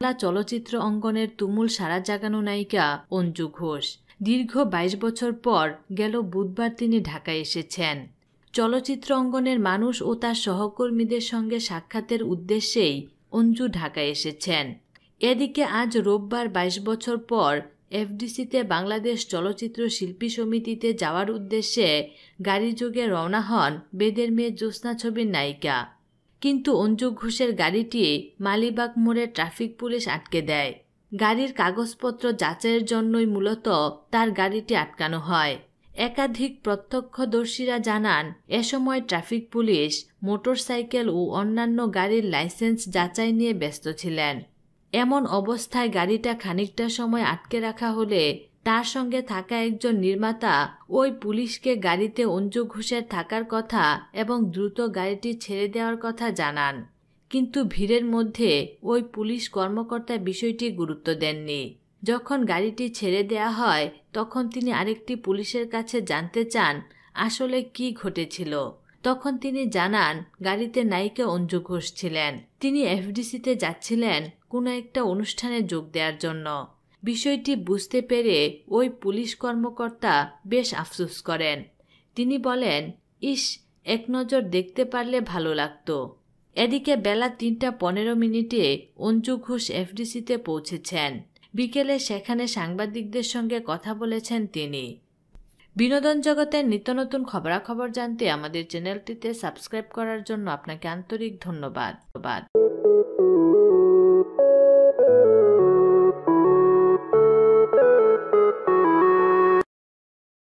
বাংলা চলচ্চিত্র অঙ্গনের তুমুল সারা জাগানো নায়িকা অঞ্জু ঘোষ দীর্ঘ ২২ বছর পর গেল বুধবার তিনি ঢাকায় এসেছেন চলচ্চিত্র অঙ্গনের মানুষ ও তার সহকর্মীদের সঙ্গে সাক্ষাতের উদ্দেশ্যেই অঞ্জু ঢাকায় এসেছেন এদিকে আজ রোববার ২২ বছর পর এফডিসিতে বাংলাদেশ চলচ্চিত্র শিল্পী সমিতিতে যাওয়ার উদ্দেশ্যে গাড়িযোগে রওনা হন বেদের মেয়ে জ্যোৎস্না ছবির নায়িকা কিন্তু অঞ্জু ঘোষের গাড়িটি মালিবাগ মোড়ে ট্রাফিক পুলিশ আটকে দেয় গাড়ির কাগজপত্র যাচাইয়ের জন্যই মূলত তার গাড়িটি আটকানো হয় একাধিক প্রত্যক্ষদর্শীরা জানান এ সময় ট্রাফিক পুলিশ মোটরসাইকেল ও অন্যান্য গাড়ির লাইসেন্স যাচাই নিয়ে ব্যস্ত ছিলেন এমন অবস্থায় গাড়িটা খানিকটা সময় আটকে রাখা হলে তার সঙ্গে থাকা একজন নির্মাতা ওই পুলিশকে গাড়িতে অঞ্জু ঘোষের থাকার কথা এবং দ্রুত গাড়িটি ছেড়ে দেওয়ার কথা জানান কিন্তু ভিড়ের মধ্যে ওই পুলিশ কর্মকর্তা বিষয়টি গুরুত্ব দেননি যখন গাড়িটি ছেড়ে দেয়া হয় তখন তিনি আরেকটি পুলিশের কাছে জানতে চান আসলে কি ঘটেছিল তখন তিনি জানান গাড়িতে নায়িকা অঞ্জু ঘোষ ছিলেন তিনি এফডিসিতে যাচ্ছিলেন কোনো একটা অনুষ্ঠানে যোগ দেওয়ার জন্য বিষয়টি বুঝতে পেরে ওই পুলিশ কর্মকর্তা বেশ আফসোস করেন তিনি বলেন ইস এক নজর দেখতে পারলে ভালো লাগত এদিকে বেলা তিনটা পনেরো মিনিটে অঞ্জু ঘোষ এফডিসিতে পৌঁছেছেন বিকেলে সেখানে সাংবাদিকদের সঙ্গে কথা বলেছেন তিনি বিনোদন জগতের নিত্য নতুন খবরাখবর জানতে আমাদের চ্যানেলটিতে সাবস্ক্রাইব করার জন্য আপনাকে আন্তরিক ধন্যবাদ